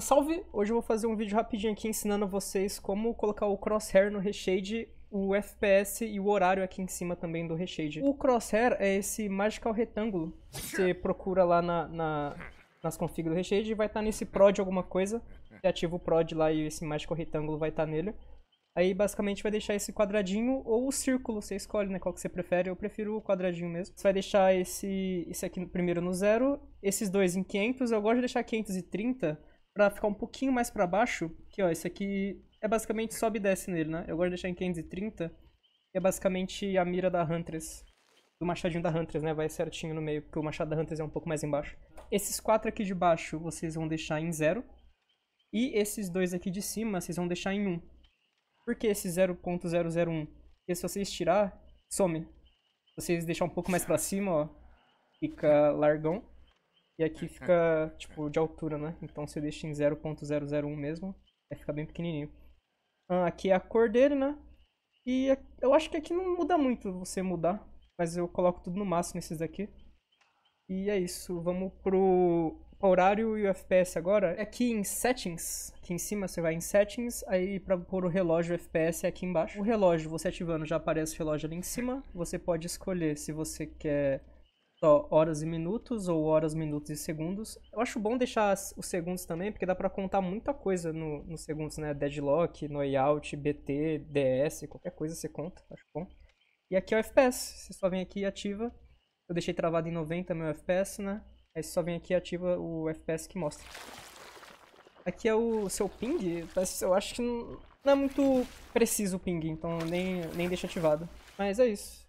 Salve! Hoje eu vou fazer um vídeo rapidinho aqui ensinando vocês como colocar o crosshair no reshade, o FPS e o horário aqui em cima também do reshade. O crosshair é esse magical retângulo você procura lá na, na, nas configs do reshade e vai estar tá nesse prod alguma coisa. Você ativa o prod lá e esse magical retângulo vai estar tá nele. Aí basicamente vai deixar esse quadradinho ou o círculo, você escolhe né, qual que você prefere, eu prefiro o quadradinho mesmo. Você vai deixar esse, esse aqui primeiro no zero, esses dois em 500, eu gosto de deixar 530 pra ficar um pouquinho mais pra baixo, que ó, esse aqui é basicamente sobe e desce nele, né? Eu gosto de deixar em 530, que é basicamente a mira da Huntress. Do machadinho da Huntress, né? Vai certinho no meio, porque o machado da Huntress é um pouco mais embaixo. Esses quatro aqui de baixo vocês vão deixar em zero. E esses dois aqui de cima vocês vão deixar em 1. Um. Por que esse 0.001? Porque se vocês tirar, some. Se vocês deixar um pouco mais pra cima, ó, fica largão. E aqui fica, tipo, de altura, né? Então você deixa em 0.001 mesmo. Vai ficar bem pequenininho. Ah, aqui é a cor dele, né? E é, eu acho que aqui não muda muito você mudar. Mas eu coloco tudo no máximo esses daqui. E é isso. Vamos pro horário e o FPS agora. É aqui em settings, aqui em cima você vai em settings, aí para pôr o relógio o FPS é aqui embaixo. O relógio, você ativando já aparece o relógio ali em cima. Você pode escolher se você quer só horas e minutos ou horas, minutos e segundos. Eu acho bom deixar os segundos também, porque dá para contar muita coisa nos no segundos, né? Deadlock, Noyout, BT, DS, qualquer coisa você conta, acho bom. E aqui é o FPS, você só vem aqui e ativa. Eu deixei travado em 90 meu FPS, né? Aí você só vem aqui e ativa o FPS que mostra. Aqui é o seu ping, eu acho que não, é muito preciso o ping, então nem, nem deixa ativado. Mas é isso.